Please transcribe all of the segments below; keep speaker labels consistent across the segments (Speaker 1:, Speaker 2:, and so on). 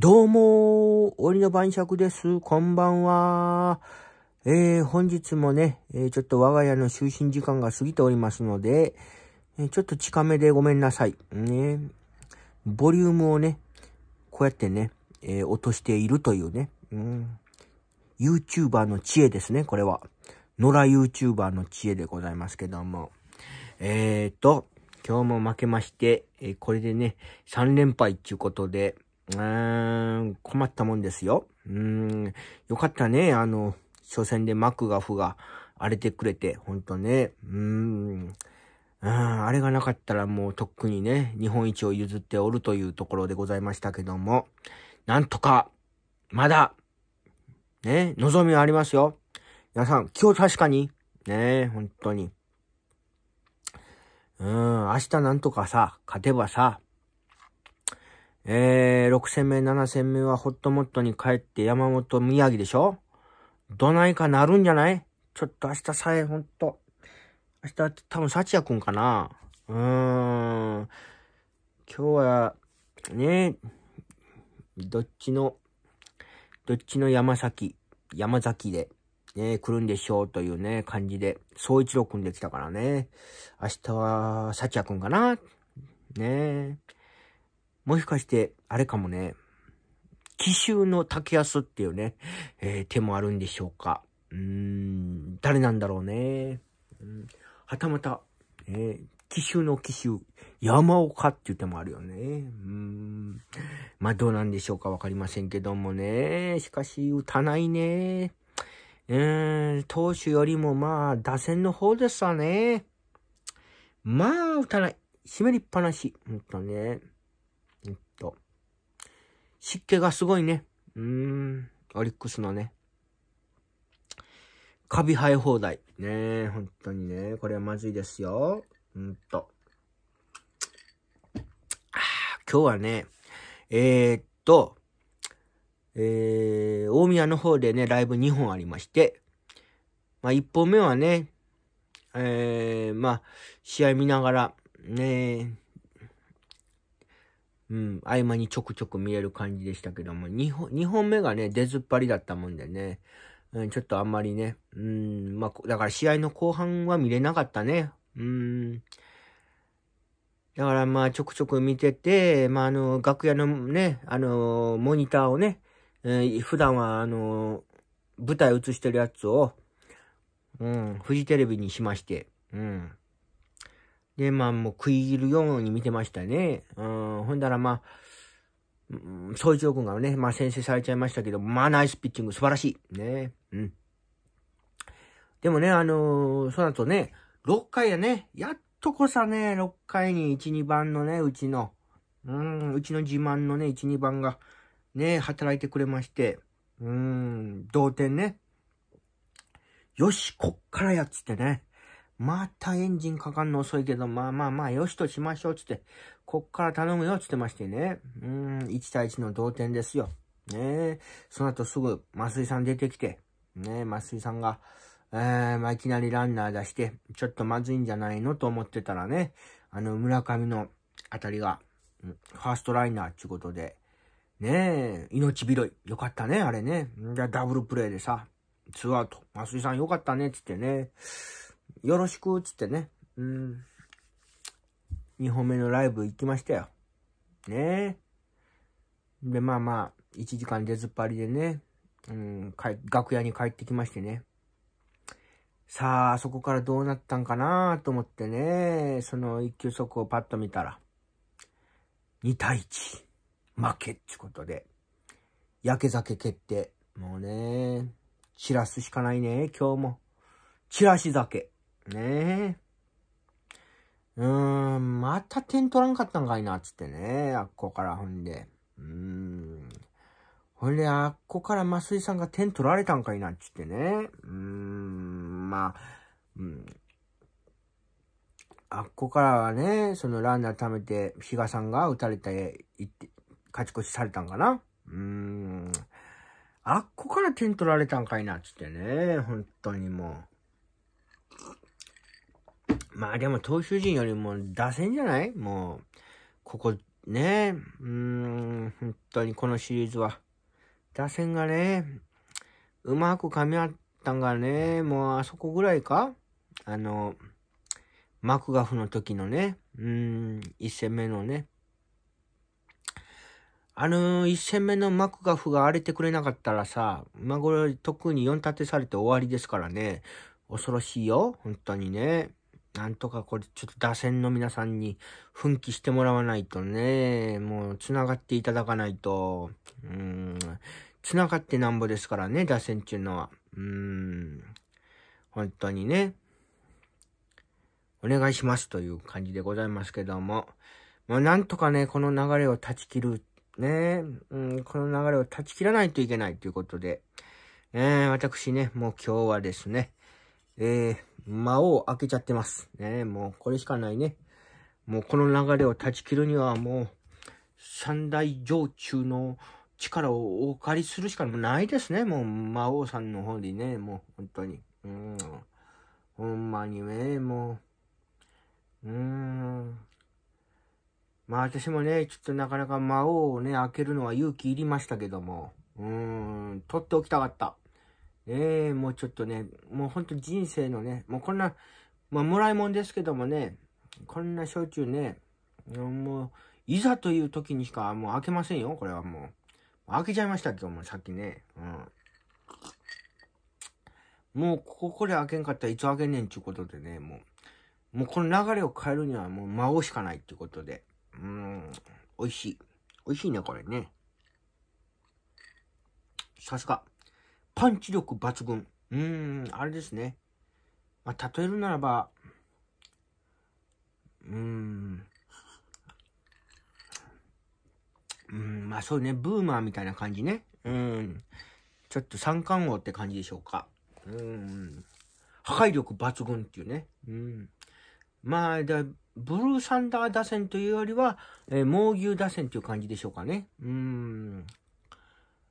Speaker 1: どうも、折の晩酌です。こんばんは。えー、本日もね、えー、ちょっと我が家の就寝時間が過ぎておりますので、えー、ちょっと近めでごめんなさい。ね。ボリュームをね、こうやってね、え落としているというね、うん。YouTuber の知恵ですね、これは。野良 YouTuber の知恵でございますけども。えーと、今日も負けまして、えこれでね、3連敗っていうことで、うーん、困ったもんですよ。うーん、よかったね。あの、初戦でマクガフが荒れてくれて、ほんとね。うーん。うん、あれがなかったらもうとっくにね、日本一を譲っておるというところでございましたけども、なんとか、まだ、ね、望みはありますよ。皆さん、今日確かに、ね、本当に。うん、明日なんとかさ、勝てばさ、えー、6戦目、7戦目はホットモットに帰って山本、宮城でしょどないかなるんじゃないちょっと明日さえ、ほんと。明日、多分、幸也くんかなうーん。今日は、ねどっちの、どっちの山崎、山崎で、ね来るんでしょうというね、感じで、総一郎くんできたからね。明日は、幸也くんかなねえ。もしかして、あれかもね、奇襲の竹安っていうね、えー、手もあるんでしょうか。うーん、誰なんだろうね。はたまた、えー、奇襲の奇襲、山岡っていう手もあるよね。うーん。まあ、どうなんでしょうかわかりませんけどもね。しかし、打たないね。うーん、投手よりもまあ、打線の方ですわね。まあ、打たない。湿りっぱなし。ほんとね。湿気がすごいね。うーん、オリックスのね。カビ生え放題。ねえ、本当にね。これはまずいですよ。うんと。今日はね、えー、っと、えー、大宮の方でね、ライブ2本ありまして、まあ1本目はね、えー、まあ、試合見ながら、ね、うん、合間にちょくちょく見える感じでしたけども、2本、2本目がね、出ずっぱりだったもんでね、うん、ちょっとあんまりね、うん、まあ、だから試合の後半は見れなかったね。うん。だからまあ、ちょくちょく見てて、まあ、あの、楽屋のね、あの、モニターをね、えー、普段はあの、舞台映してるやつを、うん、フジテレビにしまして、うん。で、まあもう食い入るように見てましたね。うん、ほんだらまあ、総一郎君がね、まあ先制されちゃいましたけど、まあナイスピッチング素晴らしい。ね。うん。でもね、あのー、その後ね、6回やね、やっとこさね、6回に1、2番のね、うちの、うん、うちの自慢のね、1、2番が、ね、働いてくれまして、うん、同点ね。よし、こっからやっつってね。またエンジンかかんの遅いけど、まあまあまあ、よしとしましょう、つって。こっから頼むよ、つってましてね。うん、1対1の同点ですよ。ねえ。その後すぐ、増井さん出てきて、ねえ、増井さんが、えー、まあ、いきなりランナー出して、ちょっとまずいんじゃないのと思ってたらね、あの、村上のあたりが、ファーストライナーってことで、ねえ、命拾い。よかったね、あれね。じゃダブルプレイでさ、ツーアウト。増井さんよかったね、つってね。よろしく、つってね。うん。2本目のライブ行きましたよ。ねえ。で、まあまあ、1時間出ずっぱりでね、うん、楽屋に帰ってきましてね。さあ、そこからどうなったんかなと思ってね、その一級速をパッと見たら、2対1、負けってことで、焼け酒決定。もうね、散らすしかないね、今日も。チラシ酒。ねえ。うーん、また点取らんかったんかいな、つってね。あっこから、ほんで。うーん。ほんで、あっこから増井さんが点取られたんかいな、つってね。うーん、まあ、うん。あっこからはね、そのランナー貯めて、比嘉さんが打たれて、勝ち越しされたんかな。うーん。あっこから点取られたんかいな、つってね。本当にもう。まあでも投手陣よりも打線じゃないもう、ここね、うーん、本当にこのシリーズは。打線がね、うまく噛み合ったんがね、もうあそこぐらいかあの、マクガフの時のね、うん、1戦目のね。あの、1戦目のマクガフが荒れてくれなかったらさ、今頃特に4立てされて終わりですからね、恐ろしいよ、本当にね。なんとかこれ、ちょっと打線の皆さんに奮起してもらわないとね、もう繋がっていただかないと、うん、繋がってなんぼですからね、打線っていうのは。うん、本当にね、お願いしますという感じでございますけども、もうなんとかね、この流れを断ち切る、ね、うん、この流れを断ち切らないといけないということで、え私ね、もう今日はですね、えー、間を開けちゃってます。ね、もうこれしかないね。もうこの流れを断ち切るにはもう、三大城中の力をお借りするしかないですね。もう、魔王さんの方にね、もう、本当に。うん。ほんまにね、もう。うん。まあ私もね、ちょっとなかなか魔王をね、開けるのは勇気いりましたけども。うん、取っておきたかった。ええー、もうちょっとね、もうほんと人生のね、もうこんな、まあ、もらいもんですけどもね、こんな焼酎ね、もう、いざという時にしかもう開けませんよ、これはもう。開けちゃいましたけども、さっきね。うん。もう、ここで開けんかったらいつ開けんねんちゅうことでね、もう、もうこの流れを変えるにはもう魔王しかないっていうことで。うん、美味しい。美味しいね、これね。さすが。パンチ力抜群。うーん、あれですね。まあ、例えるならば、うーん、うん、まあそうね、ブーマーみたいな感じね。うん。ちょっと三冠王って感じでしょうか。うん。破壊力抜群っていうね。うん。まあ、だブルーサンダー打線というよりは、えー、猛牛打線という感じでしょうかね。うん。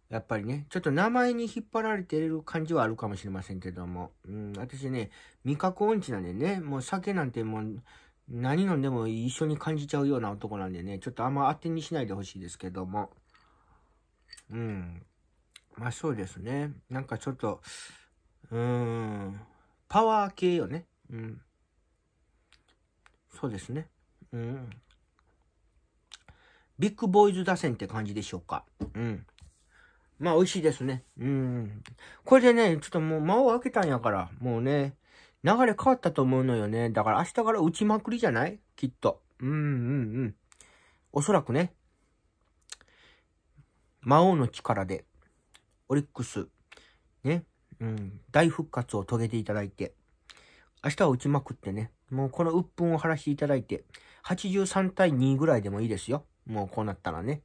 Speaker 1: やっぱりね、ちょっと名前に引っ張られてる感じはあるかもしれませんけども、うん、私ね、味覚音痴なんでね、もう酒なんてもう、何飲んでも一緒に感じちゃうような男なんでね、ちょっとあんま当てにしないでほしいですけども。うん。まあそうですね。なんかちょっと、うーん、パワー系よね。うん。そうですね。うん。ビッグボーイズ打線って感じでしょうか。うん。まあ美味しいですね。うん。これでね、ちょっともう間を空けたんやから、もうね、流れ変わったと思うのよね。だから明日から打ちまくりじゃないきっと。うんうんうん。おそらくね、魔王の力で、オリックス、ね、うん、大復活を遂げていただいて、明日は打ちまくってね、もうこの鬱憤を晴らしていただいて、83対2ぐらいでもいいですよ。もうこうなったらね、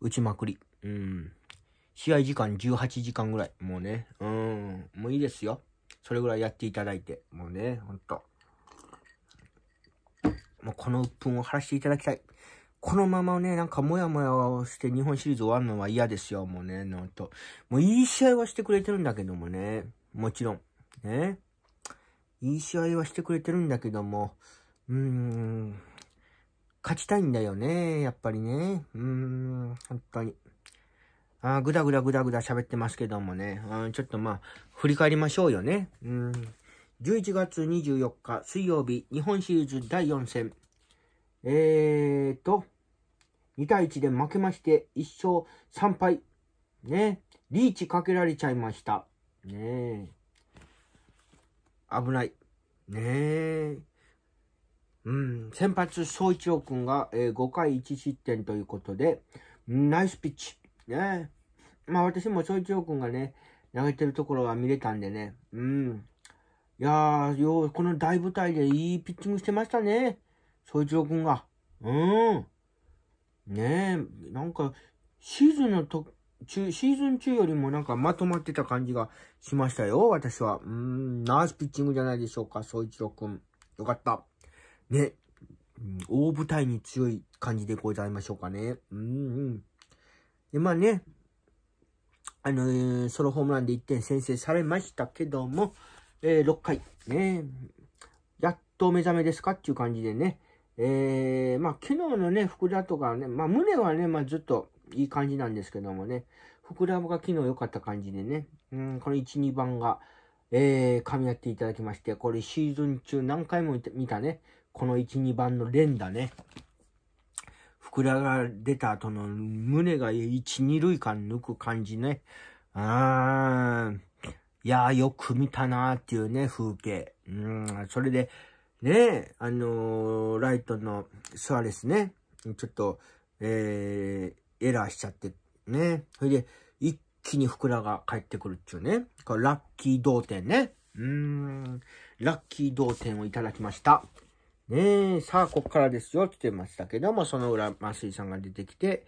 Speaker 1: 打ちまくり。うん。試合時間18時間ぐらい。もうね、うん、もういいですよ。それぐらいやっていただいて、もうね、ほんと。もうこの鬱憤を晴らしていただきたい。このままね、なんかもやもやをして日本シリーズ終わるのは嫌ですよ、もうね、ほんと。もういい試合はしてくれてるんだけどもね、もちろん。ね。いい試合はしてくれてるんだけども、うーん、勝ちたいんだよね、やっぱりね。うーん、本当に。あぐだぐだぐだぐだ喋ってますけどもね、ん、ちょっとまあ、振り返りましょうよね。うん。11月24日水曜日、日本シリーズ第4戦。えーと、2対1で負けまして、1勝3敗。ね。リーチかけられちゃいました。ね危ない。ねえ。うん、先発、総一郎君が、えー、5回1失点ということで、ナイスピッチ。ねまあ私も翔一郎君がね、投げてるところは見れたんでね。うん。いやー、よう、この大舞台でいいピッチングしてましたね。翔一郎君が。うん。ねえ、なんか、シーズンのと、中、シーズン中よりもなんかまとまってた感じがしましたよ、私は。うん、ナースピッチングじゃないでしょうか、総一郎くん。よかった。ね、大舞台に強い感じでございましょうかね。うん、うん。で、まあね、あのー、ソロホームランで1点先制されましたけども、えー、6回、ね、やっと目覚めですかっていう感じでね、えー、まあ、昨日のね、福田とかね、まあ、胸はね、まあ、ずっといい感じなんですけどもね、福田が昨日良かった感じでね、うん、この1、2番が、えー、噛み合っていただきまして、これシーズン中何回も見たね、この1、2番の連打ね。膨らが出た後の胸が一、二塁間抜く感じね。ああいやーよく見たなーっていうね、風景。うん。それで、ね、あのー、ライトのスアレスね、ちょっと、えー、エラーしちゃって、ね。それで、一気にふくらが帰ってくるっていうね。これラッキー同点ね。うーん。ラッキー同点をいただきました。ねえ、さあ、こっからですよ、って言ってましたけども、その裏、麻井さんが出てきて、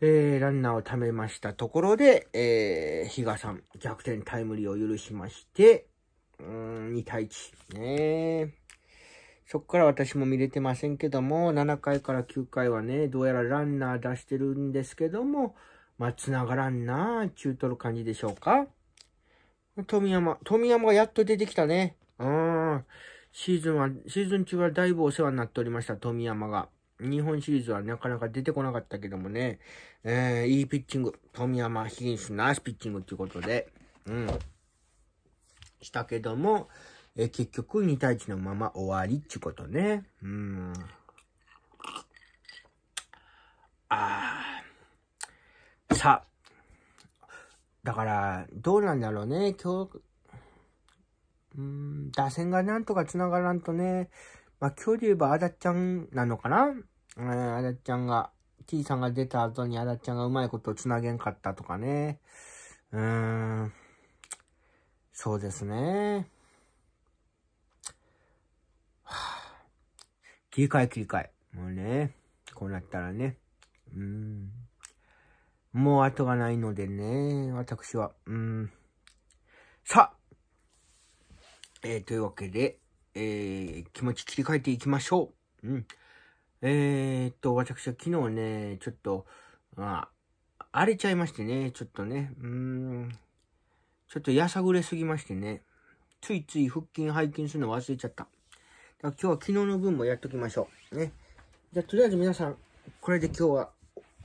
Speaker 1: えー、ランナーを貯めましたところで、えー、比嘉さん、逆転タイムリーを許しまして、うーん、2対1。ねそっから私も見れてませんけども、7回から9回はね、どうやらランナー出してるんですけども、まあ、繋がらんなち中取る感じでしょうか。富山、富山がやっと出てきたね。うん。シーズンは、シーズン中はだいぶお世話になっておりました、富山が。日本シリーズはなかなか出てこなかったけどもね、えー、いいピッチング。富山、ヒギンス、ナースピッチングということで、うん。したけども、え結局2対1のまま終わりってことね。うん。ああ。さあ。だから、どうなんだろうね。今日、うん、打線がなんとか繋がらんとね、まあ、今日で言えばあだちゃんなのかなあだちゃんが、T さんが出た後にあだちゃんがうまいこと繋げんかったとかね。うーん、そうですね。はあ、切り替え切り替え。もうね、こうなったらね。うん。もう後がないのでね、私は。うん。さあえー、というわけで、えー、気持ち切り替えていきましょう。うん。えー、っと、私は昨日ね、ちょっと、まあ、荒れちゃいましてね、ちょっとね、うーん、ちょっとやさぐれすぎましてね、ついつい腹筋背筋するの忘れちゃった。だから今日は昨日の分もやっときましょう。ね。じゃあ、とりあえず皆さん、これで今日は、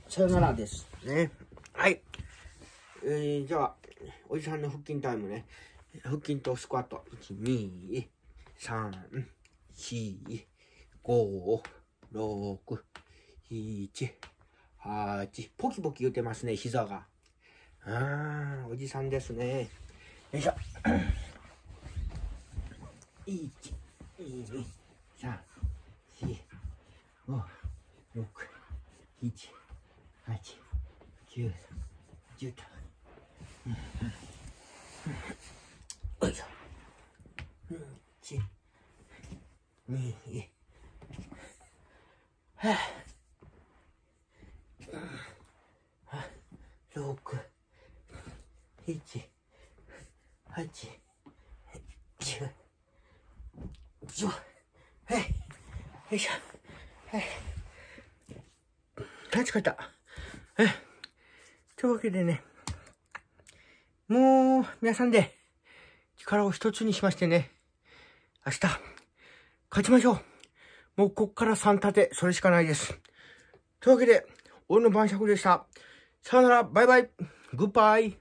Speaker 1: さよならです。ね。はい。えー、じゃあ、おじさんの腹筋タイムね。腹筋とスクワット。1、2、3、4、5、6、7、8。ポキポキ言うてますね、膝が。あー、おじさんですね。よいしょ。1、2、3、4、5、6、7、8、9、10と。よいしょ。1、2、はぁ、あ、六、一、八、9、10、はい、よいしょ、はい。立ち方。はい。というわけでね、もう、皆さんで、力を一つにしましてね、明日、勝ちましょうもうこっから3立て、それしかないです。というわけで、俺の晩酌でした。さよなら、バイバイ、グッバイ。